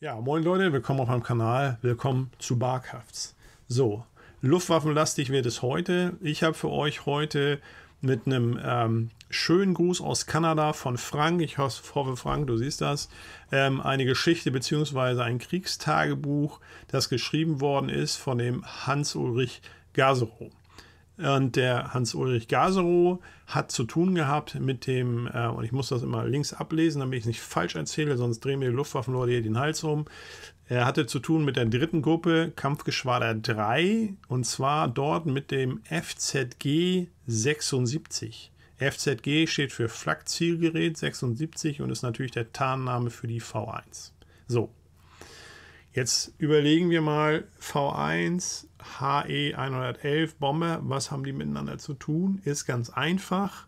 Ja, moin Leute, willkommen auf meinem Kanal, willkommen zu Barkhafts. So, luftwaffenlastig wird es heute. Ich habe für euch heute mit einem ähm, schönen Gruß aus Kanada von Frank, ich hoffe Frank, du siehst das, ähm, eine Geschichte bzw. ein Kriegstagebuch, das geschrieben worden ist von dem Hans-Ulrich Gaserow. Und der Hans-Ulrich Gaserow hat zu tun gehabt mit dem, äh, und ich muss das immer links ablesen, damit ich es nicht falsch erzähle, sonst drehen mir die Luftwaffenleute hier den Hals um. Er hatte zu tun mit der dritten Gruppe, Kampfgeschwader 3, und zwar dort mit dem FZG 76. FZG steht für Flakzielgerät 76 und ist natürlich der Tarnname für die V1. So, jetzt überlegen wir mal V1 HE 111 Bomber, was haben die miteinander zu tun? Ist ganz einfach.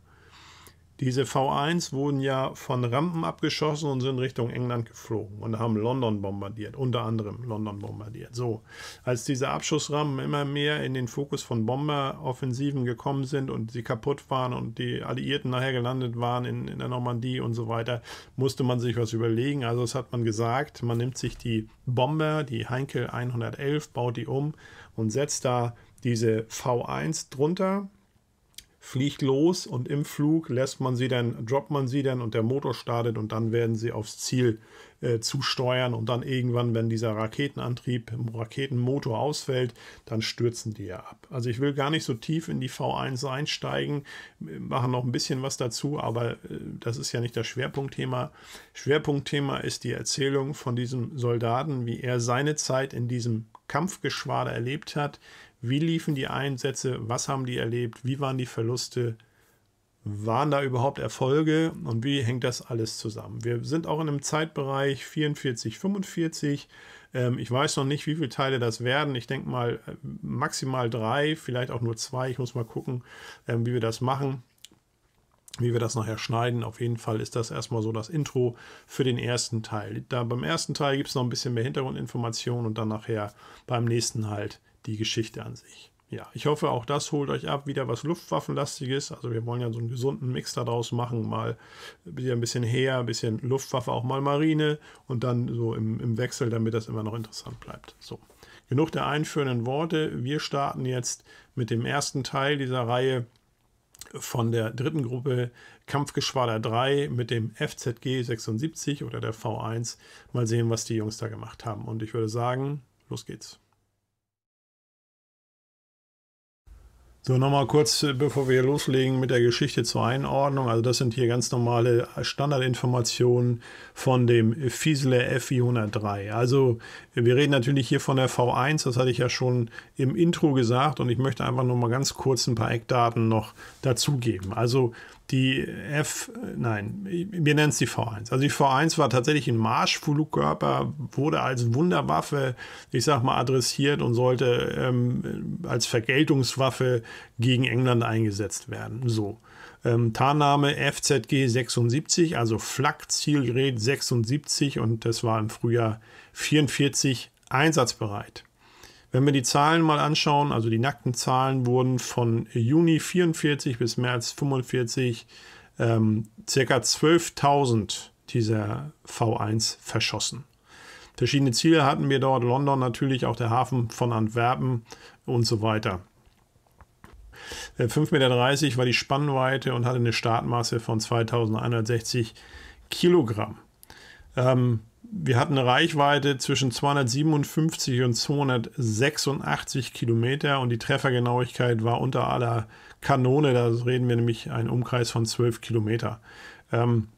Diese V1 wurden ja von Rampen abgeschossen und sind Richtung England geflogen und haben London bombardiert, unter anderem London bombardiert. So, als diese Abschussrampen immer mehr in den Fokus von Bomberoffensiven gekommen sind und sie kaputt waren und die Alliierten nachher gelandet waren in, in der Normandie und so weiter, musste man sich was überlegen. Also, das hat man gesagt, man nimmt sich die Bomber, die Heinkel 111, baut die um und setzt da diese V1 drunter fliegt los und im Flug lässt man sie dann, droppt man sie dann und der Motor startet und dann werden sie aufs Ziel äh, zusteuern und dann irgendwann, wenn dieser Raketenantrieb, Raketenmotor ausfällt, dann stürzen die ja ab. Also ich will gar nicht so tief in die V1 einsteigen, machen noch ein bisschen was dazu, aber äh, das ist ja nicht das Schwerpunktthema. Schwerpunktthema ist die Erzählung von diesem Soldaten, wie er seine Zeit in diesem Kampfgeschwader erlebt hat, wie liefen die Einsätze? Was haben die erlebt? Wie waren die Verluste? Waren da überhaupt Erfolge? Und wie hängt das alles zusammen? Wir sind auch in einem Zeitbereich 44, 45. Ähm, ich weiß noch nicht, wie viele Teile das werden. Ich denke mal äh, maximal drei, vielleicht auch nur zwei. Ich muss mal gucken, ähm, wie wir das machen wie wir das nachher schneiden. Auf jeden Fall ist das erstmal so das Intro für den ersten Teil. Da beim ersten Teil gibt es noch ein bisschen mehr Hintergrundinformationen und dann nachher beim nächsten halt die Geschichte an sich. Ja, ich hoffe, auch das holt euch ab. Wieder was Luftwaffenlastiges. Also wir wollen ja so einen gesunden Mix daraus machen. Mal wieder ein bisschen Heer, ein bisschen Luftwaffe, auch mal Marine und dann so im, im Wechsel, damit das immer noch interessant bleibt. So, genug der einführenden Worte. Wir starten jetzt mit dem ersten Teil dieser Reihe von der dritten Gruppe Kampfgeschwader 3 mit dem FZG 76 oder der V1. Mal sehen, was die Jungs da gemacht haben. Und ich würde sagen, los geht's. So, nochmal kurz, äh, bevor wir loslegen mit der Geschichte zur Einordnung. Also das sind hier ganz normale äh, Standardinformationen von dem Fiesler F403. Also wir reden natürlich hier von der V1, das hatte ich ja schon im Intro gesagt und ich möchte einfach nochmal ganz kurz ein paar Eckdaten noch dazugeben. Also die F, nein, wir nennen es die V1. Also die V1 war tatsächlich ein Marschflugkörper, wurde als Wunderwaffe, ich sag mal, adressiert und sollte ähm, als Vergeltungswaffe gegen England eingesetzt werden. So. Ähm, Tarnname FZG 76, also Flak Zielgerät 76 und das war im Frühjahr 44 einsatzbereit. Wenn wir die Zahlen mal anschauen, also die nackten Zahlen wurden von Juni 44 bis März 45 ähm, circa 12.000 dieser V1 verschossen. Verschiedene Ziele hatten wir dort, London natürlich, auch der Hafen von Antwerpen und so weiter. 5,30 äh, Meter war die Spannweite und hatte eine Startmasse von 2160 Kilogramm. Ähm, wir hatten eine Reichweite zwischen 257 und 286 Kilometer und die Treffergenauigkeit war unter aller Kanone. Da reden wir nämlich einen Umkreis von 12 Kilometer. Ähm,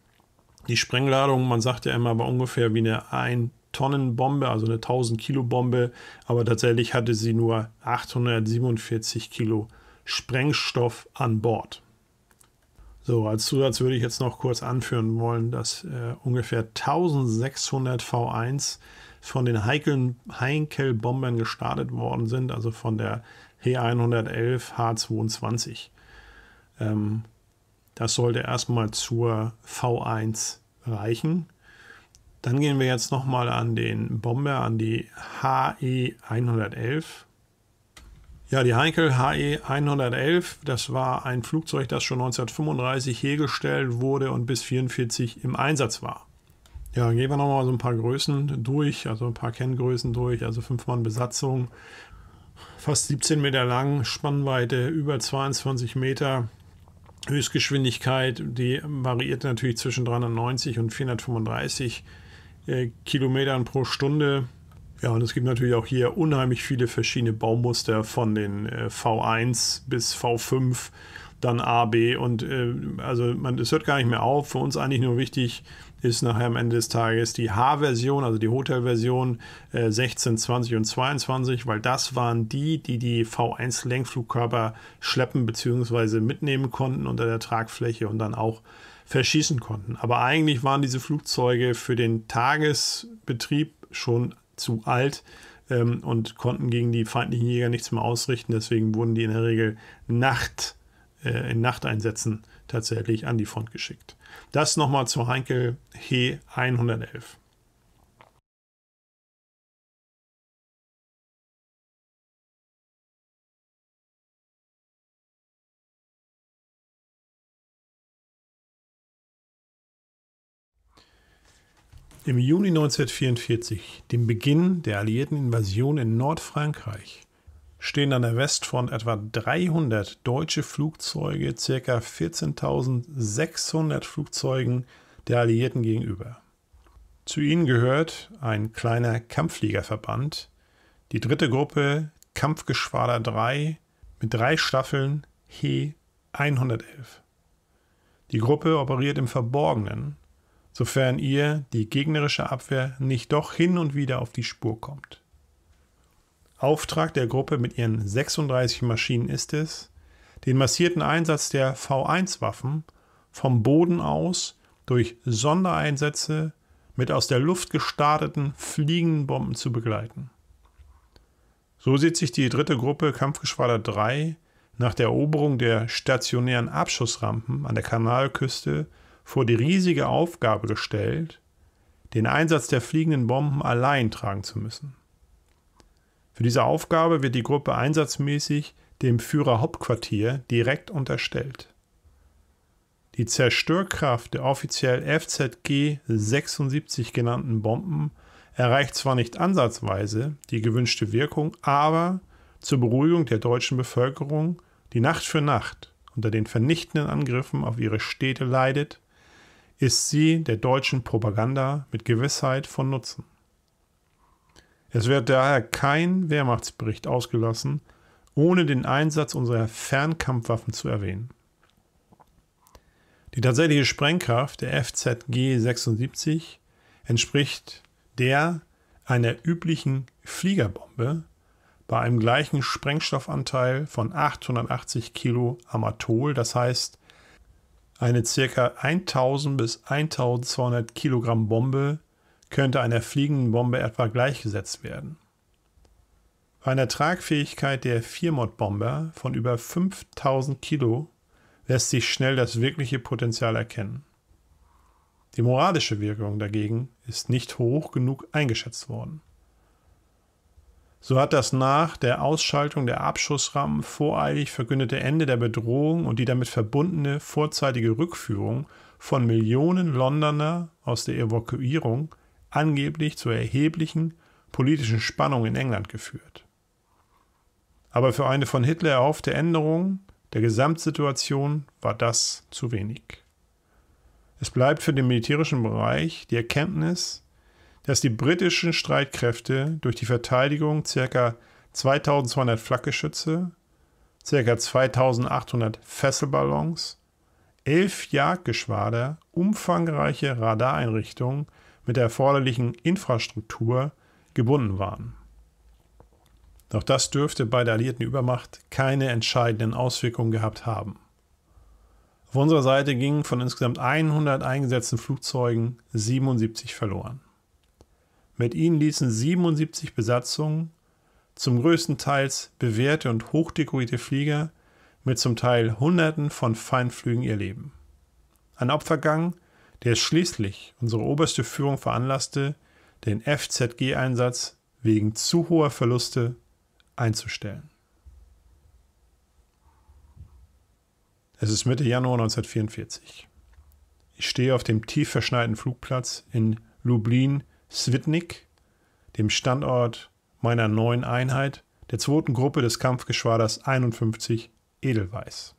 die Sprengladung, man sagt ja immer, war ungefähr wie eine 1 Tonnen Bombe, also eine 1000 Kilo Bombe, aber tatsächlich hatte sie nur 847 Kilo Sprengstoff an Bord. So, als Zusatz würde ich jetzt noch kurz anführen wollen, dass äh, ungefähr 1600 V1 von den Heikel, Heinkel-Bombern gestartet worden sind, also von der He-111 H-22. Ähm, das sollte erstmal zur V1 reichen. Dann gehen wir jetzt nochmal an den Bomber, an die HE-111 ja, die Heinkel HE 111, das war ein Flugzeug, das schon 1935 hergestellt wurde und bis 1944 im Einsatz war. Ja, gehen wir nochmal so ein paar Größen durch, also ein paar Kenngrößen durch, also 5 Mann Besatzung, fast 17 Meter lang, Spannweite über 22 Meter, Höchstgeschwindigkeit, die variiert natürlich zwischen 390 und 435 äh, Kilometern pro Stunde. Ja, und es gibt natürlich auch hier unheimlich viele verschiedene Baumuster von den äh, V1 bis V5, dann A, B und äh, also man, es hört gar nicht mehr auf. Für uns eigentlich nur wichtig ist nachher am Ende des Tages die H-Version, also die Hotel-Version äh, 16, 20 und 22, weil das waren die, die die V1-Lenkflugkörper schleppen bzw. mitnehmen konnten unter der Tragfläche und dann auch verschießen konnten. Aber eigentlich waren diese Flugzeuge für den Tagesbetrieb schon zu alt ähm, und konnten gegen die feindlichen Jäger nichts mehr ausrichten. Deswegen wurden die in der Regel Nacht, äh, in Nachteinsätzen tatsächlich an die Front geschickt. Das nochmal zur Heinkel He 111. Im Juni 1944, dem Beginn der alliierten Invasion in Nordfrankreich, stehen an der Westfront etwa 300 deutsche Flugzeuge ca. 14.600 Flugzeugen der Alliierten gegenüber. Zu ihnen gehört ein kleiner Kampffliegerverband, die dritte Gruppe Kampfgeschwader 3 mit drei Staffeln He 111. Die Gruppe operiert im Verborgenen sofern ihr die gegnerische Abwehr nicht doch hin und wieder auf die Spur kommt. Auftrag der Gruppe mit ihren 36 Maschinen ist es, den massierten Einsatz der V1-Waffen vom Boden aus durch Sondereinsätze mit aus der Luft gestarteten fliegenden Bomben zu begleiten. So sieht sich die dritte Gruppe Kampfgeschwader 3 nach der Eroberung der stationären Abschussrampen an der Kanalküste vor die riesige Aufgabe gestellt, den Einsatz der fliegenden Bomben allein tragen zu müssen. Für diese Aufgabe wird die Gruppe einsatzmäßig dem Führerhauptquartier direkt unterstellt. Die Zerstörkraft der offiziell FZG 76 genannten Bomben erreicht zwar nicht ansatzweise die gewünschte Wirkung, aber zur Beruhigung der deutschen Bevölkerung, die Nacht für Nacht unter den vernichtenden Angriffen auf ihre Städte leidet, ist sie der deutschen Propaganda mit Gewissheit von Nutzen. Es wird daher kein Wehrmachtsbericht ausgelassen, ohne den Einsatz unserer Fernkampfwaffen zu erwähnen. Die tatsächliche Sprengkraft der FZG 76 entspricht der einer üblichen Fliegerbombe bei einem gleichen Sprengstoffanteil von 880 Kilo Amatol, das heißt eine ca. 1000 bis 1200 Kilogramm Bombe könnte einer fliegenden Bombe etwa gleichgesetzt werden. Bei einer Tragfähigkeit der Viermod-Bomber von über 5000 Kilo lässt sich schnell das wirkliche Potenzial erkennen. Die moralische Wirkung dagegen ist nicht hoch genug eingeschätzt worden. So hat das nach der Ausschaltung der Abschussrammen voreilig verkündete Ende der Bedrohung und die damit verbundene vorzeitige Rückführung von Millionen Londoner aus der Evakuierung angeblich zu erheblichen politischen Spannungen in England geführt. Aber für eine von Hitler erhoffte Änderung der Gesamtsituation war das zu wenig. Es bleibt für den militärischen Bereich die Erkenntnis, dass die britischen Streitkräfte durch die Verteidigung ca. 2200 Flakgeschütze, ca. 2800 Fesselballons, elf Jagdgeschwader, umfangreiche Radareinrichtungen mit der erforderlichen Infrastruktur gebunden waren. Doch das dürfte bei der alliierten Übermacht keine entscheidenden Auswirkungen gehabt haben. Auf unserer Seite gingen von insgesamt 100 eingesetzten Flugzeugen 77 verloren. Mit ihnen ließen 77 Besatzungen, zum größten Teils bewährte und hochdekorierte Flieger, mit zum Teil Hunderten von Feindflügen ihr Leben. Ein Opfergang, der schließlich unsere oberste Führung veranlasste, den FZG-Einsatz wegen zu hoher Verluste einzustellen. Es ist Mitte Januar 1944. Ich stehe auf dem tief verschneiten Flugplatz in Lublin Svitnik, dem Standort meiner neuen Einheit, der zweiten Gruppe des Kampfgeschwaders 51 Edelweiß.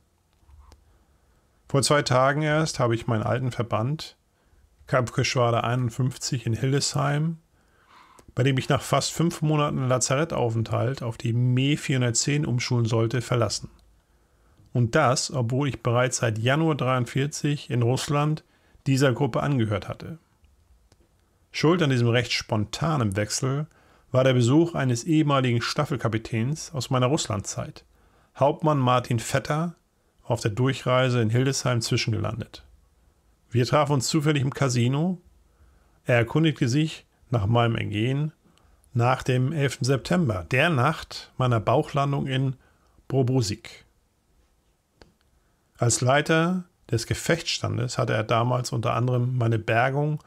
Vor zwei Tagen erst habe ich meinen alten Verband, Kampfgeschwader 51 in Hildesheim, bei dem ich nach fast fünf Monaten Lazarettaufenthalt auf die ME 410 umschulen sollte, verlassen. Und das, obwohl ich bereits seit Januar 43 in Russland dieser Gruppe angehört hatte. Schuld an diesem recht spontanen Wechsel war der Besuch eines ehemaligen Staffelkapitäns aus meiner Russlandzeit, Hauptmann Martin Vetter, auf der Durchreise in Hildesheim zwischengelandet. Wir trafen uns zufällig im Casino. Er erkundigte sich nach meinem Ergehen nach dem 11. September, der Nacht meiner Bauchlandung in Brobusik. Als Leiter des Gefechtsstandes hatte er damals unter anderem meine Bergung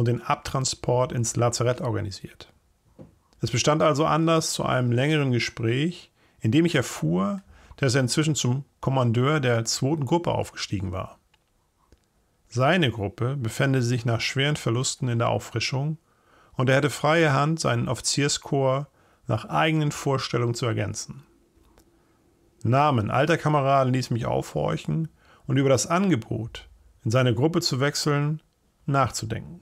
und den Abtransport ins Lazarett organisiert. Es bestand also Anlass zu einem längeren Gespräch, in dem ich erfuhr, dass er inzwischen zum Kommandeur der zweiten Gruppe aufgestiegen war. Seine Gruppe befände sich nach schweren Verlusten in der Auffrischung und er hätte freie Hand, seinen Offizierschor nach eigenen Vorstellungen zu ergänzen. Namen alter Kameraden ließ mich aufhorchen und über das Angebot, in seine Gruppe zu wechseln, nachzudenken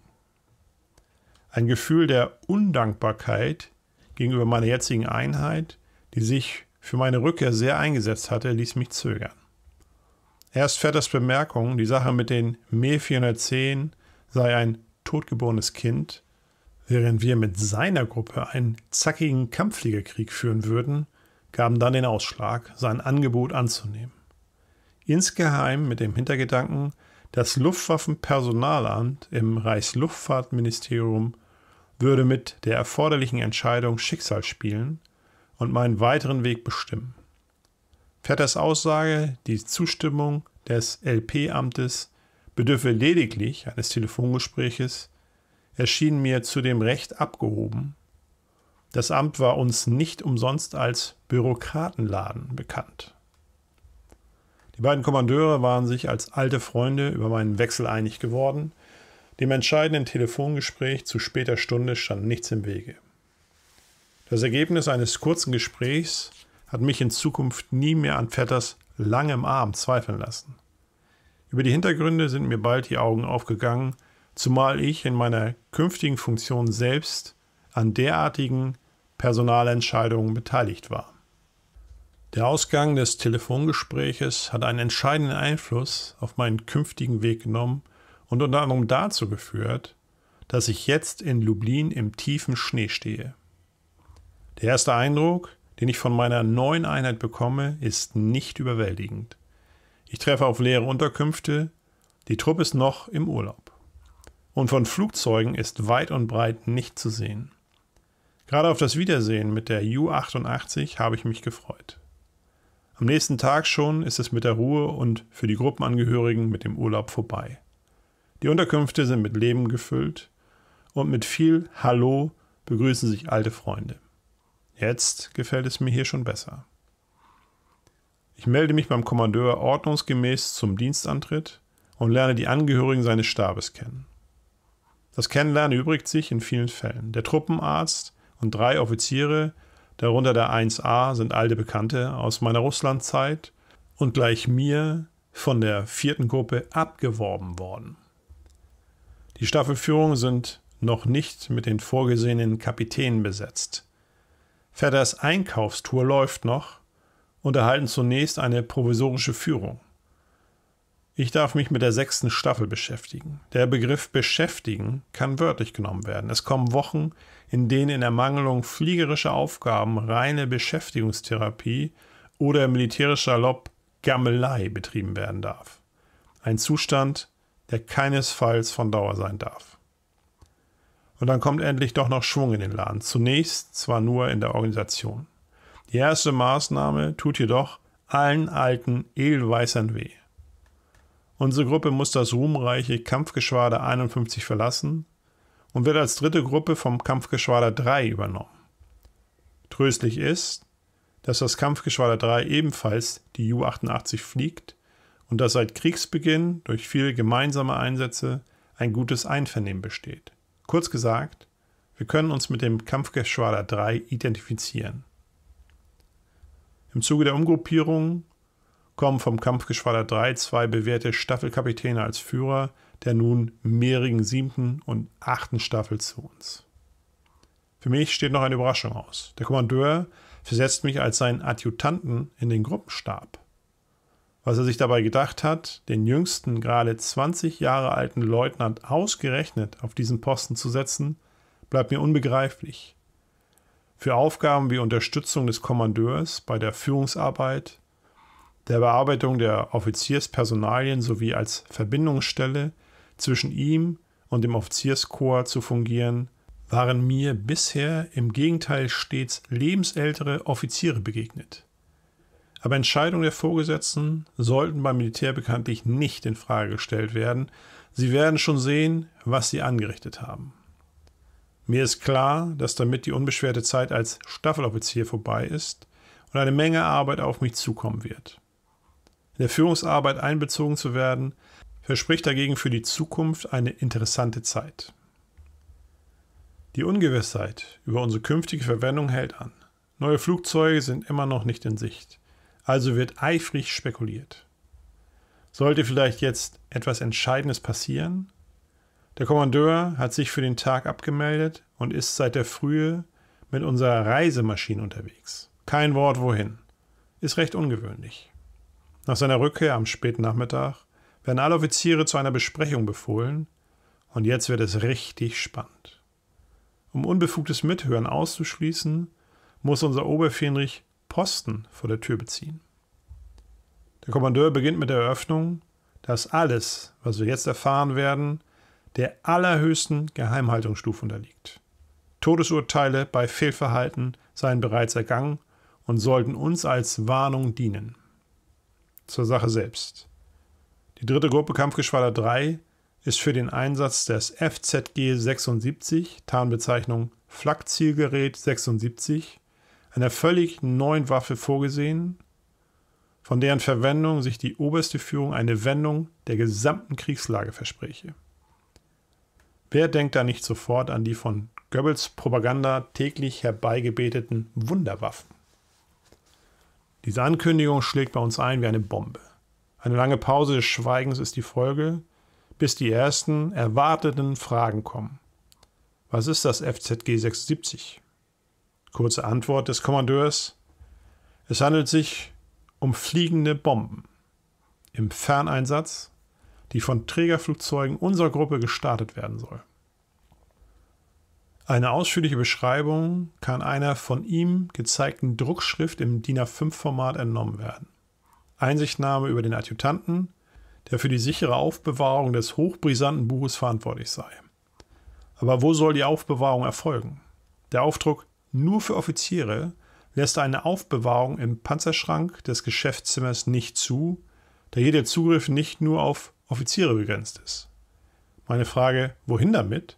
ein Gefühl der Undankbarkeit gegenüber meiner jetzigen Einheit, die sich für meine Rückkehr sehr eingesetzt hatte, ließ mich zögern. Erst Vetters Bemerkung, die Sache mit den Me 410 sei ein totgeborenes Kind, während wir mit seiner Gruppe einen zackigen Kampffliegerkrieg führen würden, gaben dann den Ausschlag, sein Angebot anzunehmen. Insgeheim mit dem Hintergedanken, das Luftwaffenpersonalamt im Reichsluftfahrtministerium würde mit der erforderlichen Entscheidung Schicksal spielen und meinen weiteren Weg bestimmen. Vetters Aussage, die Zustimmung des LP-Amtes bedürfe lediglich eines Telefongespräches, erschien mir zudem recht abgehoben. Das Amt war uns nicht umsonst als Bürokratenladen bekannt. Die beiden Kommandeure waren sich als alte Freunde über meinen Wechsel einig geworden – dem entscheidenden Telefongespräch zu später Stunde stand nichts im Wege. Das Ergebnis eines kurzen Gesprächs hat mich in Zukunft nie mehr an Vetters langem Arm zweifeln lassen. Über die Hintergründe sind mir bald die Augen aufgegangen, zumal ich in meiner künftigen Funktion selbst an derartigen Personalentscheidungen beteiligt war. Der Ausgang des Telefongespräches hat einen entscheidenden Einfluss auf meinen künftigen Weg genommen und unter anderem dazu geführt, dass ich jetzt in Lublin im tiefen Schnee stehe. Der erste Eindruck, den ich von meiner neuen Einheit bekomme, ist nicht überwältigend. Ich treffe auf leere Unterkünfte, die Truppe ist noch im Urlaub. Und von Flugzeugen ist weit und breit nicht zu sehen. Gerade auf das Wiedersehen mit der U-88 habe ich mich gefreut. Am nächsten Tag schon ist es mit der Ruhe und für die Gruppenangehörigen mit dem Urlaub vorbei. Die Unterkünfte sind mit Leben gefüllt und mit viel Hallo begrüßen sich alte Freunde. Jetzt gefällt es mir hier schon besser. Ich melde mich beim Kommandeur ordnungsgemäß zum Dienstantritt und lerne die Angehörigen seines Stabes kennen. Das Kennenlernen übrigt sich in vielen Fällen. Der Truppenarzt und drei Offiziere, darunter der 1a, sind alte Bekannte aus meiner Russlandzeit und gleich mir von der vierten Gruppe abgeworben worden. Die Staffelführung sind noch nicht mit den vorgesehenen Kapitänen besetzt. Vedders Einkaufstour läuft noch und erhalten zunächst eine provisorische Führung. Ich darf mich mit der sechsten Staffel beschäftigen. Der Begriff beschäftigen kann wörtlich genommen werden. Es kommen Wochen, in denen in Ermangelung fliegerischer Aufgaben reine Beschäftigungstherapie oder militärischer Lob Gammelei betrieben werden darf. Ein Zustand, der keinesfalls von Dauer sein darf. Und dann kommt endlich doch noch Schwung in den Laden. Zunächst zwar nur in der Organisation. Die erste Maßnahme tut jedoch allen alten Edelweißern weh. Unsere Gruppe muss das ruhmreiche Kampfgeschwader 51 verlassen und wird als dritte Gruppe vom Kampfgeschwader 3 übernommen. Tröstlich ist, dass das Kampfgeschwader 3 ebenfalls die U-88 fliegt und dass seit Kriegsbeginn durch viele gemeinsame Einsätze ein gutes Einvernehmen besteht. Kurz gesagt, wir können uns mit dem Kampfgeschwader 3 identifizieren. Im Zuge der Umgruppierung kommen vom Kampfgeschwader 3 zwei bewährte Staffelkapitäne als Führer der nun mehrigen siebten und achten Staffel zu uns. Für mich steht noch eine Überraschung aus. Der Kommandeur versetzt mich als seinen Adjutanten in den Gruppenstab. Was er sich dabei gedacht hat, den jüngsten, gerade 20 Jahre alten Leutnant ausgerechnet auf diesen Posten zu setzen, bleibt mir unbegreiflich. Für Aufgaben wie Unterstützung des Kommandeurs bei der Führungsarbeit, der Bearbeitung der Offizierspersonalien sowie als Verbindungsstelle zwischen ihm und dem Offizierskorps zu fungieren, waren mir bisher im Gegenteil stets lebensältere Offiziere begegnet. Aber Entscheidungen der Vorgesetzten sollten beim Militär bekanntlich nicht in Frage gestellt werden. Sie werden schon sehen, was sie angerichtet haben. Mir ist klar, dass damit die unbeschwerte Zeit als Staffeloffizier vorbei ist und eine Menge Arbeit auf mich zukommen wird. In der Führungsarbeit einbezogen zu werden, verspricht dagegen für die Zukunft eine interessante Zeit. Die Ungewissheit über unsere künftige Verwendung hält an. Neue Flugzeuge sind immer noch nicht in Sicht. Also wird eifrig spekuliert. Sollte vielleicht jetzt etwas Entscheidendes passieren? Der Kommandeur hat sich für den Tag abgemeldet und ist seit der Frühe mit unserer Reisemaschine unterwegs. Kein Wort wohin. Ist recht ungewöhnlich. Nach seiner Rückkehr am späten Nachmittag werden alle Offiziere zu einer Besprechung befohlen und jetzt wird es richtig spannend. Um unbefugtes Mithören auszuschließen, muss unser Oberfähnrich Posten vor der Tür beziehen. Der Kommandeur beginnt mit der Eröffnung, dass alles, was wir jetzt erfahren werden, der allerhöchsten Geheimhaltungsstufe unterliegt. Todesurteile bei Fehlverhalten seien bereits ergangen und sollten uns als Warnung dienen. Zur Sache selbst. Die dritte Gruppe Kampfgeschwader 3 ist für den Einsatz des FZG 76, Tarnbezeichnung Flakzielgerät 76, einer völlig neuen Waffe vorgesehen, von deren Verwendung sich die oberste Führung eine Wendung der gesamten Kriegslage verspräche. Wer denkt da nicht sofort an die von Goebbels Propaganda täglich herbeigebeteten Wunderwaffen? Diese Ankündigung schlägt bei uns ein wie eine Bombe. Eine lange Pause des Schweigens ist die Folge, bis die ersten erwarteten Fragen kommen. Was ist das FZG 76? Kurze Antwort des Kommandeurs. Es handelt sich um fliegende Bomben im Ferneinsatz, die von Trägerflugzeugen unserer Gruppe gestartet werden soll. Eine ausführliche Beschreibung kann einer von ihm gezeigten Druckschrift im DIN A5-Format entnommen werden. Einsichtnahme über den Adjutanten, der für die sichere Aufbewahrung des hochbrisanten Buches verantwortlich sei. Aber wo soll die Aufbewahrung erfolgen? Der Aufdruck nur für Offiziere lässt eine Aufbewahrung im Panzerschrank des Geschäftszimmers nicht zu, da hier der Zugriff nicht nur auf Offiziere begrenzt ist. Meine Frage, wohin damit?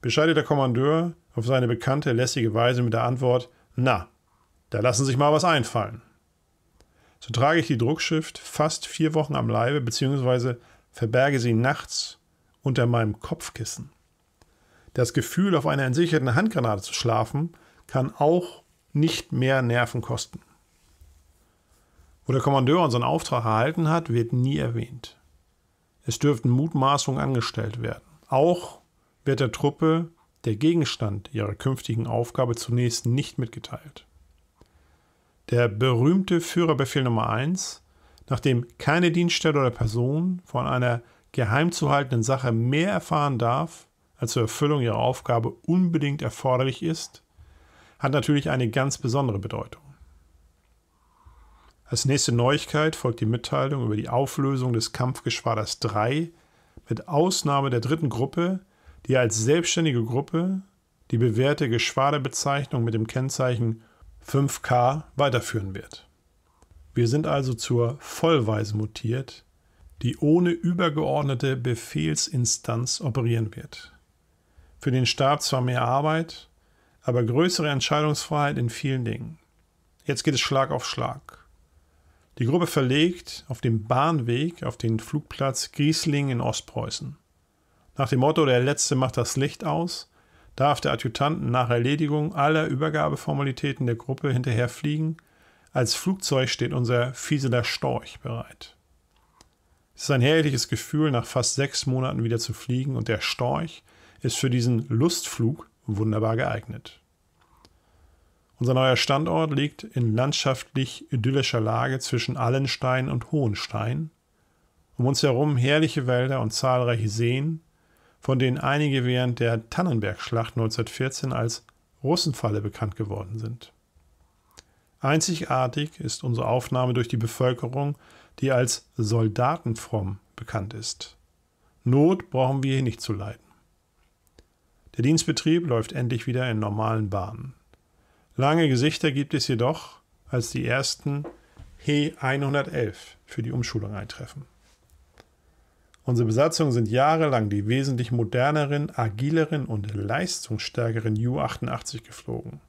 bescheidet der Kommandeur auf seine bekannte lässige Weise mit der Antwort, na, da lassen sich mal was einfallen. So trage ich die Druckschrift fast vier Wochen am Leibe bzw. verberge sie nachts unter meinem Kopfkissen. Das Gefühl, auf einer entsicherten Handgranate zu schlafen, kann auch nicht mehr Nerven kosten. Wo der Kommandeur unseren Auftrag erhalten hat, wird nie erwähnt. Es dürften Mutmaßungen angestellt werden. Auch wird der Truppe der Gegenstand ihrer künftigen Aufgabe zunächst nicht mitgeteilt. Der berühmte Führerbefehl Nummer 1, nachdem keine Dienststelle oder Person von einer geheim zu haltenden Sache mehr erfahren darf, als zur Erfüllung ihrer Aufgabe unbedingt erforderlich ist, hat natürlich eine ganz besondere Bedeutung. Als nächste Neuigkeit folgt die Mitteilung über die Auflösung des Kampfgeschwaders 3 mit Ausnahme der dritten Gruppe, die als selbstständige Gruppe die bewährte Geschwaderbezeichnung mit dem Kennzeichen 5K weiterführen wird. Wir sind also zur Vollweise mutiert, die ohne übergeordnete Befehlsinstanz operieren wird. Für den Stab zwar mehr Arbeit, aber größere Entscheidungsfreiheit in vielen Dingen. Jetzt geht es Schlag auf Schlag. Die Gruppe verlegt auf dem Bahnweg auf den Flugplatz Griesling in Ostpreußen. Nach dem Motto, der Letzte macht das Licht aus, darf der Adjutant nach Erledigung aller Übergabeformalitäten der Gruppe hinterherfliegen. Als Flugzeug steht unser Fieseler Storch bereit. Es ist ein herrliches Gefühl, nach fast sechs Monaten wieder zu fliegen und der Storch ist für diesen Lustflug wunderbar geeignet. Unser neuer Standort liegt in landschaftlich idyllischer Lage zwischen Allenstein und Hohenstein, um uns herum herrliche Wälder und zahlreiche Seen, von denen einige während der Tannenbergschlacht 1914 als Russenfalle bekannt geworden sind. Einzigartig ist unsere Aufnahme durch die Bevölkerung, die als Soldatenfromm bekannt ist. Not brauchen wir hier nicht zu leiden. Der Dienstbetrieb läuft endlich wieder in normalen Bahnen. Lange Gesichter gibt es jedoch, als die ersten He 111 für die Umschulung eintreffen. Unsere Besatzungen sind jahrelang die wesentlich moderneren, agileren und leistungsstärkeren U-88 geflogen.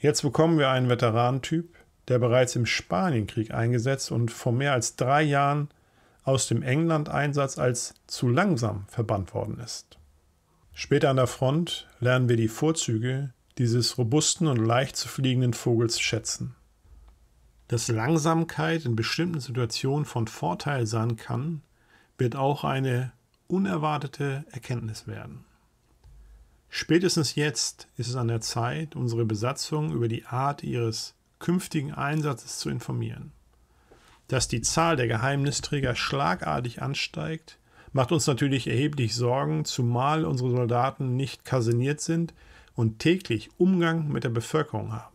Jetzt bekommen wir einen Veteranentyp, der bereits im Spanienkrieg eingesetzt und vor mehr als drei Jahren aus dem England-Einsatz als zu langsam verbannt worden ist. Später an der Front lernen wir die Vorzüge dieses robusten und leicht zu fliegenden Vogels schätzen. Dass Langsamkeit in bestimmten Situationen von Vorteil sein kann, wird auch eine unerwartete Erkenntnis werden. Spätestens jetzt ist es an der Zeit, unsere Besatzung über die Art ihres künftigen Einsatzes zu informieren. Dass die Zahl der Geheimnisträger schlagartig ansteigt, Macht uns natürlich erheblich Sorgen, zumal unsere Soldaten nicht kaserniert sind und täglich Umgang mit der Bevölkerung haben.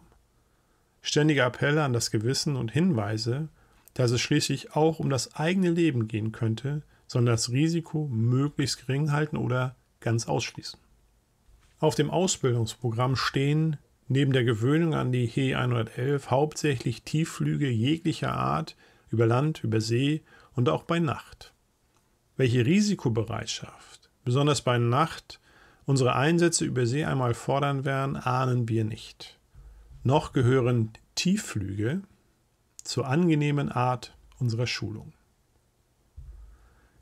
Ständige Appelle an das Gewissen und Hinweise, dass es schließlich auch um das eigene Leben gehen könnte, sondern das Risiko möglichst gering halten oder ganz ausschließen. Auf dem Ausbildungsprogramm stehen neben der Gewöhnung an die He 111 hauptsächlich Tiefflüge jeglicher Art über Land, über See und auch bei Nacht welche Risikobereitschaft, besonders bei Nacht, unsere Einsätze über See einmal fordern werden, ahnen wir nicht. Noch gehören Tiefflüge zur angenehmen Art unserer Schulung.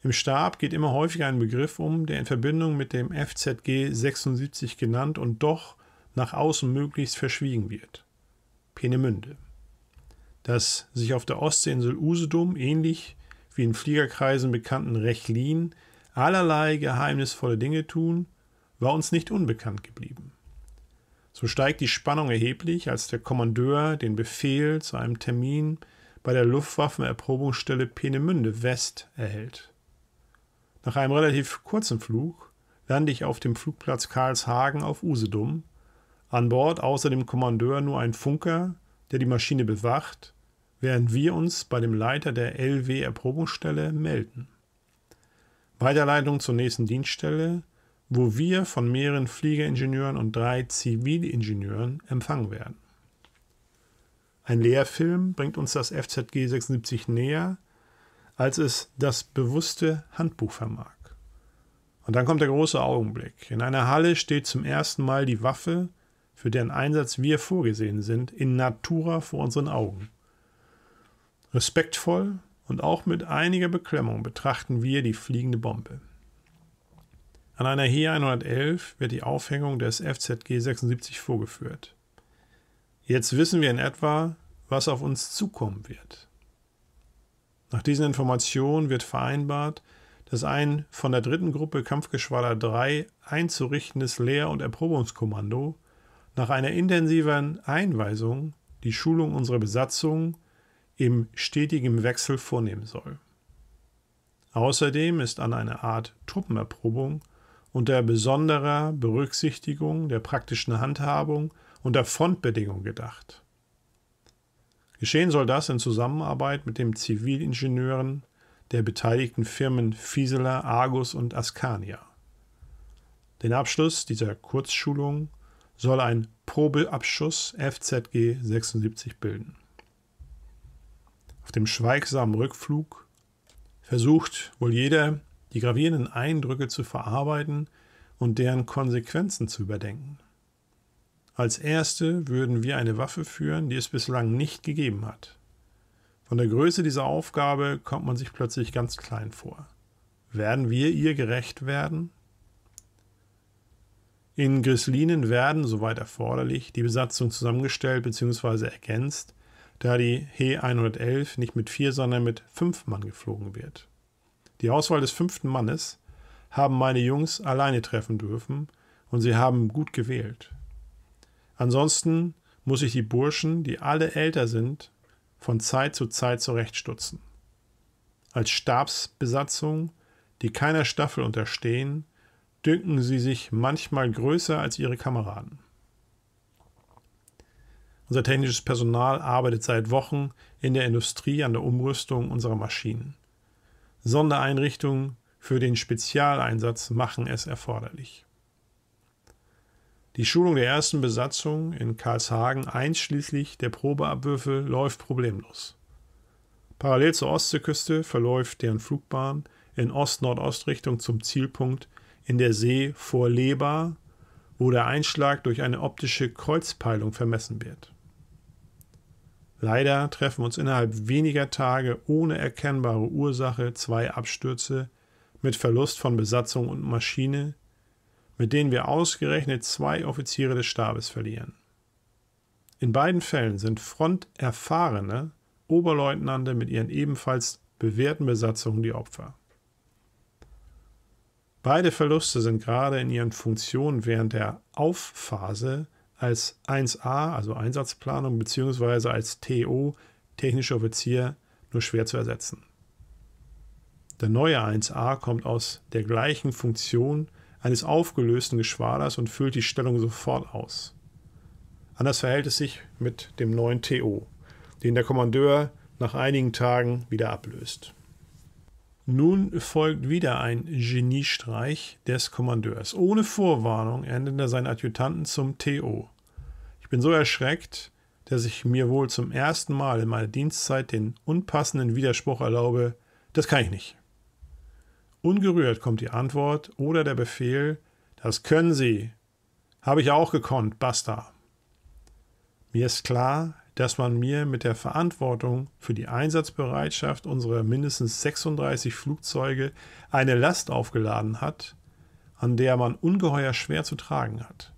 Im Stab geht immer häufiger ein Begriff um, der in Verbindung mit dem FZG 76 genannt und doch nach außen möglichst verschwiegen wird. Peenemünde. Das sich auf der Ostseeinsel Usedom ähnlich wie in Fliegerkreisen bekannten Rechlin allerlei geheimnisvolle Dinge tun, war uns nicht unbekannt geblieben. So steigt die Spannung erheblich, als der Kommandeur den Befehl zu einem Termin bei der Luftwaffenerprobungsstelle Peenemünde West erhält. Nach einem relativ kurzen Flug lande ich auf dem Flugplatz Karlshagen auf Usedom. An Bord außer dem Kommandeur nur ein Funker, der die Maschine bewacht während wir uns bei dem Leiter der LW-Erprobungsstelle melden. Weiterleitung zur nächsten Dienststelle, wo wir von mehreren Fliegeringenieuren und drei Zivilingenieuren empfangen werden. Ein Lehrfilm bringt uns das FZG 76 näher, als es das bewusste Handbuch vermag. Und dann kommt der große Augenblick. In einer Halle steht zum ersten Mal die Waffe, für deren Einsatz wir vorgesehen sind, in Natura vor unseren Augen. Respektvoll und auch mit einiger Beklemmung betrachten wir die fliegende Bombe. An einer He 111 wird die Aufhängung des FZG 76 vorgeführt. Jetzt wissen wir in etwa, was auf uns zukommen wird. Nach diesen Informationen wird vereinbart, dass ein von der dritten Gruppe Kampfgeschwader 3 einzurichtendes Lehr- und Erprobungskommando nach einer intensiven Einweisung die Schulung unserer Besatzung im stetigen Wechsel vornehmen soll. Außerdem ist an eine Art Truppenerprobung unter besonderer Berücksichtigung der praktischen Handhabung und der Frontbedingungen gedacht. Geschehen soll das in Zusammenarbeit mit den Zivilingenieuren der beteiligten Firmen Fieseler, Argus und Ascania. Den Abschluss dieser Kurzschulung soll ein Probeabschuss FZG 76 bilden. Auf dem schweigsamen Rückflug versucht wohl jeder, die gravierenden Eindrücke zu verarbeiten und deren Konsequenzen zu überdenken. Als erste würden wir eine Waffe führen, die es bislang nicht gegeben hat. Von der Größe dieser Aufgabe kommt man sich plötzlich ganz klein vor. Werden wir ihr gerecht werden? In Grislinen werden, soweit erforderlich, die Besatzung zusammengestellt bzw. ergänzt, da die He 111 nicht mit vier, sondern mit fünf Mann geflogen wird. Die Auswahl des fünften Mannes haben meine Jungs alleine treffen dürfen und sie haben gut gewählt. Ansonsten muss ich die Burschen, die alle älter sind, von Zeit zu Zeit zurechtstutzen. Als Stabsbesatzung, die keiner Staffel unterstehen, dünken sie sich manchmal größer als ihre Kameraden. Unser technisches Personal arbeitet seit Wochen in der Industrie an der Umrüstung unserer Maschinen. Sondereinrichtungen für den Spezialeinsatz machen es erforderlich. Die Schulung der ersten Besatzung in Karlshagen einschließlich der Probeabwürfe läuft problemlos. Parallel zur Ostseeküste verläuft deren Flugbahn in Ost-Nordost-Richtung zum Zielpunkt in der See vor Leber, wo der Einschlag durch eine optische Kreuzpeilung vermessen wird. Leider treffen uns innerhalb weniger Tage ohne erkennbare Ursache zwei Abstürze mit Verlust von Besatzung und Maschine, mit denen wir ausgerechnet zwei Offiziere des Stabes verlieren. In beiden Fällen sind fronterfahrene Oberleutnante mit ihren ebenfalls bewährten Besatzungen die Opfer. Beide Verluste sind gerade in ihren Funktionen während der Aufphase als 1a, also Einsatzplanung, beziehungsweise als TO, technischer Offizier, nur schwer zu ersetzen. Der neue 1a kommt aus der gleichen Funktion eines aufgelösten Geschwaders und füllt die Stellung sofort aus. Anders verhält es sich mit dem neuen TO, den der Kommandeur nach einigen Tagen wieder ablöst. Nun folgt wieder ein Geniestreich des Kommandeurs. Ohne Vorwarnung endet er seinen Adjutanten zum TO. Ich bin so erschreckt, dass ich mir wohl zum ersten Mal in meiner Dienstzeit den unpassenden Widerspruch erlaube, das kann ich nicht. Ungerührt kommt die Antwort oder der Befehl, das können Sie. Habe ich auch gekonnt, basta. Mir ist klar, dass man mir mit der Verantwortung für die Einsatzbereitschaft unserer mindestens 36 Flugzeuge eine Last aufgeladen hat, an der man ungeheuer schwer zu tragen hat,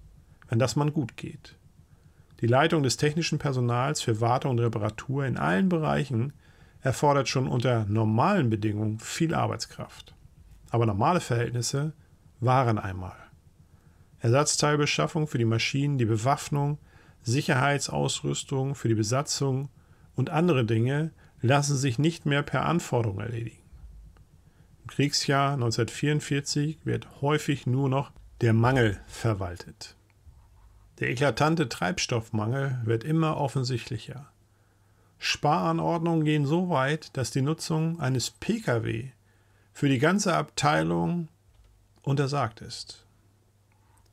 wenn das man gut geht. Die Leitung des technischen Personals für Wartung und Reparatur in allen Bereichen erfordert schon unter normalen Bedingungen viel Arbeitskraft. Aber normale Verhältnisse waren einmal. Ersatzteilbeschaffung für die Maschinen, die Bewaffnung, Sicherheitsausrüstung für die Besatzung und andere Dinge lassen sich nicht mehr per Anforderung erledigen. Im Kriegsjahr 1944 wird häufig nur noch der Mangel verwaltet. Der eklatante Treibstoffmangel wird immer offensichtlicher. Sparanordnungen gehen so weit, dass die Nutzung eines Pkw für die ganze Abteilung untersagt ist.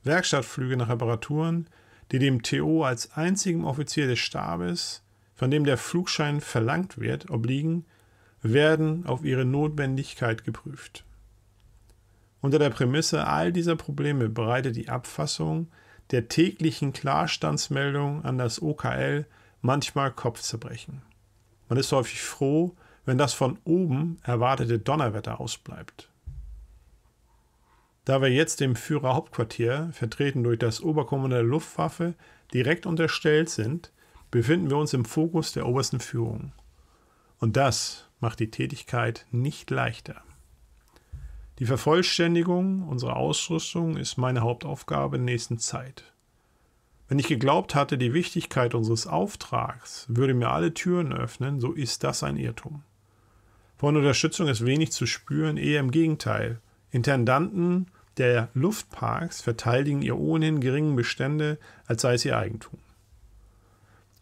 Werkstattflüge nach Reparaturen die dem TO als einzigem Offizier des Stabes, von dem der Flugschein verlangt wird, obliegen, werden auf ihre Notwendigkeit geprüft. Unter der Prämisse all dieser Probleme bereitet die Abfassung der täglichen Klarstandsmeldung an das OKL manchmal Kopfzerbrechen. Man ist häufig froh, wenn das von oben erwartete Donnerwetter ausbleibt da wir jetzt dem Führerhauptquartier, vertreten durch das Oberkommandeur der Luftwaffe, direkt unterstellt sind, befinden wir uns im Fokus der obersten Führung. Und das macht die Tätigkeit nicht leichter. Die Vervollständigung unserer Ausrüstung ist meine Hauptaufgabe in der nächsten Zeit. Wenn ich geglaubt hatte, die Wichtigkeit unseres Auftrags würde mir alle Türen öffnen, so ist das ein Irrtum. Von Unterstützung ist wenig zu spüren, eher im Gegenteil. Intendanten der Luftparks verteidigen ihre ohnehin geringen Bestände, als sei es ihr Eigentum.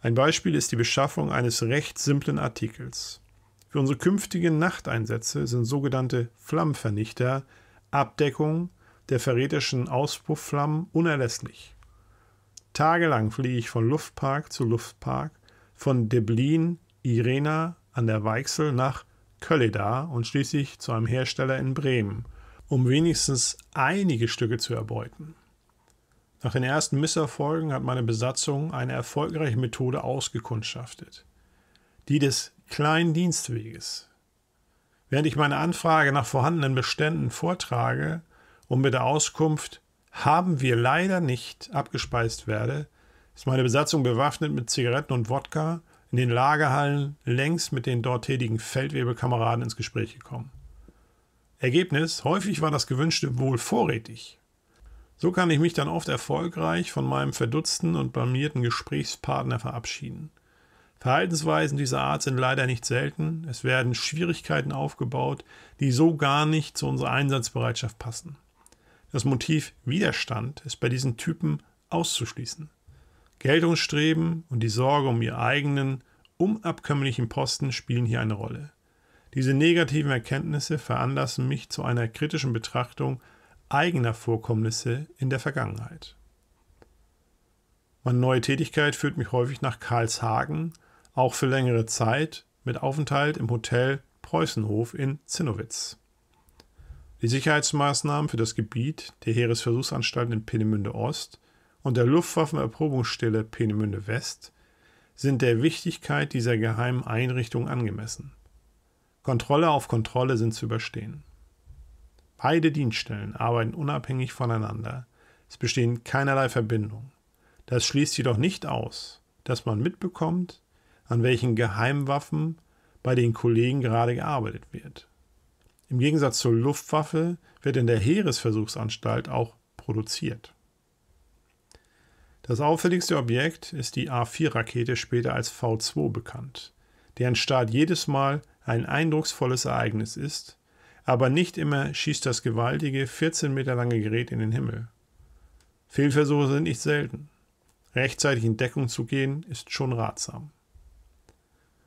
Ein Beispiel ist die Beschaffung eines recht simplen Artikels. Für unsere künftigen Nachteinsätze sind sogenannte Flammenvernichter, Abdeckung der verräterischen Auspuffflammen unerlässlich. Tagelang fliege ich von Luftpark zu Luftpark, von Deblin, Irena an der Weichsel nach Kölleda und schließlich zu einem Hersteller in Bremen – um wenigstens einige Stücke zu erbeuten. Nach den ersten Misserfolgen hat meine Besatzung eine erfolgreiche Methode ausgekundschaftet. Die des kleinen Dienstweges. Während ich meine Anfrage nach vorhandenen Beständen vortrage und mit der Auskunft haben wir leider nicht abgespeist werde, ist meine Besatzung bewaffnet mit Zigaretten und Wodka in den Lagerhallen längst mit den dort tätigen Feldwebelkameraden ins Gespräch gekommen. Ergebnis, häufig war das gewünschte Wohl vorrätig. So kann ich mich dann oft erfolgreich von meinem verdutzten und blamierten Gesprächspartner verabschieden. Verhaltensweisen dieser Art sind leider nicht selten. Es werden Schwierigkeiten aufgebaut, die so gar nicht zu unserer Einsatzbereitschaft passen. Das Motiv Widerstand ist bei diesen Typen auszuschließen. Geltungsstreben und die Sorge um ihr eigenen, unabkömmlichen Posten spielen hier eine Rolle. Diese negativen Erkenntnisse veranlassen mich zu einer kritischen Betrachtung eigener Vorkommnisse in der Vergangenheit. Meine neue Tätigkeit führt mich häufig nach Karlshagen, auch für längere Zeit mit Aufenthalt im Hotel Preußenhof in Zinnowitz. Die Sicherheitsmaßnahmen für das Gebiet der Heeresversuchsanstalt in Peenemünde Ost und der Luftwaffenerprobungsstelle Peenemünde West sind der Wichtigkeit dieser geheimen Einrichtung angemessen. Kontrolle auf Kontrolle sind zu überstehen. Beide Dienststellen arbeiten unabhängig voneinander. Es bestehen keinerlei Verbindungen. Das schließt jedoch nicht aus, dass man mitbekommt, an welchen Geheimwaffen bei den Kollegen gerade gearbeitet wird. Im Gegensatz zur Luftwaffe wird in der Heeresversuchsanstalt auch produziert. Das auffälligste Objekt ist die A4-Rakete, später als V2 bekannt, deren Start jedes Mal ein eindrucksvolles Ereignis ist, aber nicht immer schießt das gewaltige, 14 Meter lange Gerät in den Himmel. Fehlversuche sind nicht selten. Rechtzeitig in Deckung zu gehen, ist schon ratsam.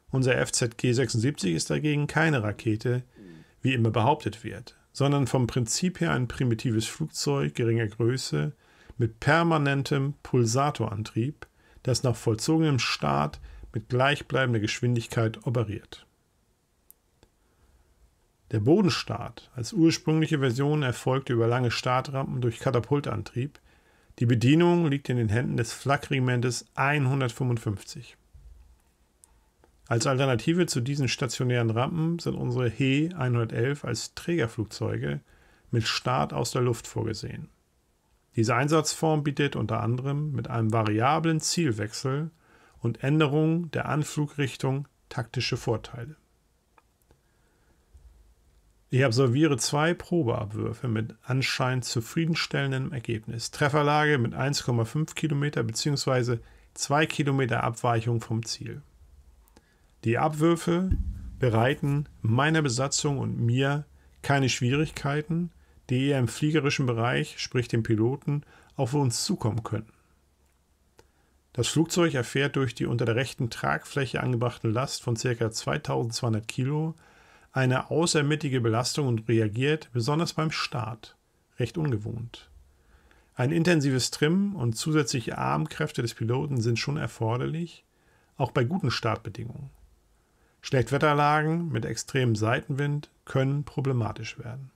Unser FZG-76 ist dagegen keine Rakete, wie immer behauptet wird, sondern vom Prinzip her ein primitives Flugzeug geringer Größe mit permanentem Pulsatorantrieb, das nach vollzogenem Start mit gleichbleibender Geschwindigkeit operiert. Der Bodenstart als ursprüngliche Version erfolgte über lange Startrampen durch Katapultantrieb. Die Bedienung liegt in den Händen des Flakregimentes 155. Als Alternative zu diesen stationären Rampen sind unsere He 111 als Trägerflugzeuge mit Start aus der Luft vorgesehen. Diese Einsatzform bietet unter anderem mit einem variablen Zielwechsel und Änderung der Anflugrichtung taktische Vorteile. Ich absolviere zwei Probeabwürfe mit anscheinend zufriedenstellendem Ergebnis. Trefferlage mit 1,5 Kilometer bzw. 2 Kilometer Abweichung vom Ziel. Die Abwürfe bereiten meiner Besatzung und mir keine Schwierigkeiten, die eher im fliegerischen Bereich, sprich dem Piloten, auf uns zukommen könnten. Das Flugzeug erfährt durch die unter der rechten Tragfläche angebrachte Last von ca. 2200 Kilo eine außermittige Belastung und reagiert, besonders beim Start, recht ungewohnt. Ein intensives Trimmen und zusätzliche Armkräfte des Piloten sind schon erforderlich, auch bei guten Startbedingungen. Schlechtwetterlagen mit extremem Seitenwind können problematisch werden.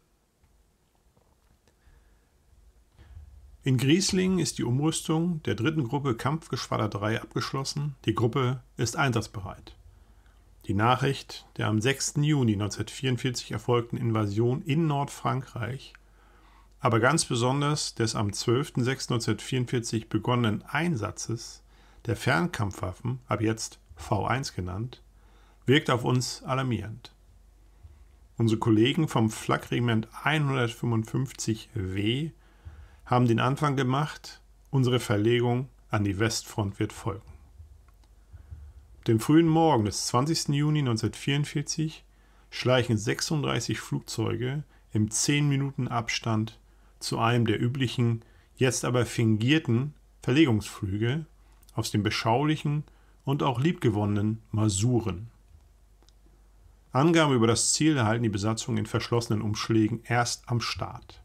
In Grieslingen ist die Umrüstung der dritten Gruppe Kampfgeschwader 3 abgeschlossen. Die Gruppe ist einsatzbereit. Die Nachricht der am 6. Juni 1944 erfolgten Invasion in Nordfrankreich, aber ganz besonders des am 12.06.1944 begonnenen Einsatzes der Fernkampfwaffen, ab jetzt V1 genannt, wirkt auf uns alarmierend. Unsere Kollegen vom Flakregiment 155W haben den Anfang gemacht, unsere Verlegung an die Westfront wird folgen dem frühen Morgen des 20. Juni 1944 schleichen 36 Flugzeuge im 10-Minuten-Abstand zu einem der üblichen, jetzt aber fingierten Verlegungsflüge aus dem beschaulichen und auch liebgewonnenen Masuren. Angaben über das Ziel erhalten die Besatzung in verschlossenen Umschlägen erst am Start.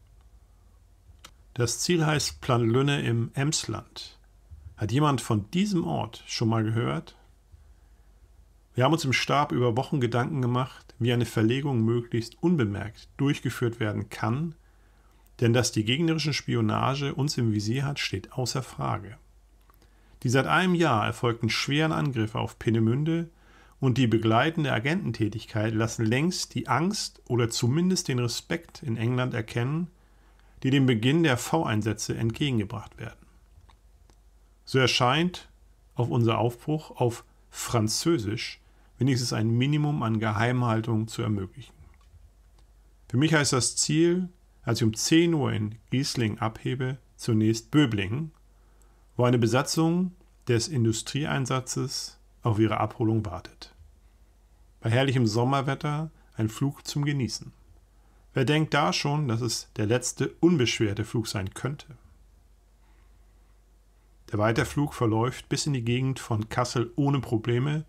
Das Ziel heißt Plan Lünne im Emsland. Hat jemand von diesem Ort schon mal gehört? Wir haben uns im Stab über Wochen Gedanken gemacht, wie eine Verlegung möglichst unbemerkt durchgeführt werden kann, denn dass die gegnerische Spionage uns im Visier hat, steht außer Frage. Die seit einem Jahr erfolgten schweren Angriffe auf Pinnemünde und die begleitende Agententätigkeit lassen längst die Angst oder zumindest den Respekt in England erkennen, die dem Beginn der V-Einsätze entgegengebracht werden. So erscheint auf unser Aufbruch auf Französisch wenigstens ein Minimum an Geheimhaltung zu ermöglichen. Für mich heißt das Ziel, als ich um 10 Uhr in Giesling abhebe, zunächst Böblingen, wo eine Besatzung des Industrieeinsatzes auf ihre Abholung wartet. Bei herrlichem Sommerwetter ein Flug zum Genießen. Wer denkt da schon, dass es der letzte unbeschwerte Flug sein könnte? Der Weiterflug verläuft bis in die Gegend von Kassel ohne Probleme,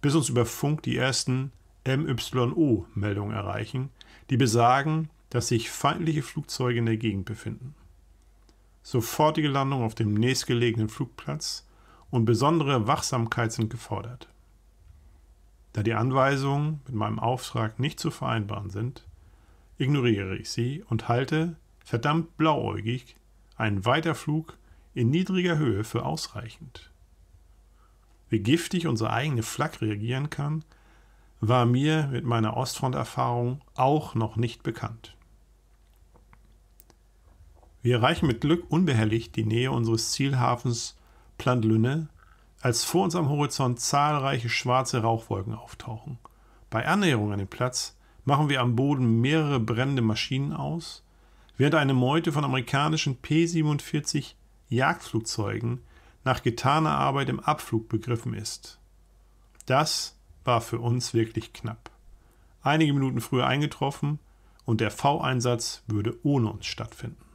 bis uns über Funk die ersten MYO-Meldungen erreichen, die besagen, dass sich feindliche Flugzeuge in der Gegend befinden. Sofortige Landung auf dem nächstgelegenen Flugplatz und besondere Wachsamkeit sind gefordert. Da die Anweisungen mit meinem Auftrag nicht zu vereinbaren sind, ignoriere ich sie und halte, verdammt blauäugig, einen Weiterflug in niedriger Höhe für ausreichend wie giftig unsere eigene Flak reagieren kann, war mir mit meiner Ostfront-Erfahrung auch noch nicht bekannt. Wir erreichen mit Glück unbehelligt die Nähe unseres Zielhafens Plandlünne, als vor uns am Horizont zahlreiche schwarze Rauchwolken auftauchen. Bei Annäherung an den Platz machen wir am Boden mehrere brennende Maschinen aus, während eine Meute von amerikanischen P-47 Jagdflugzeugen nach getaner Arbeit im Abflug begriffen ist. Das war für uns wirklich knapp. Einige Minuten früher eingetroffen und der V-Einsatz würde ohne uns stattfinden.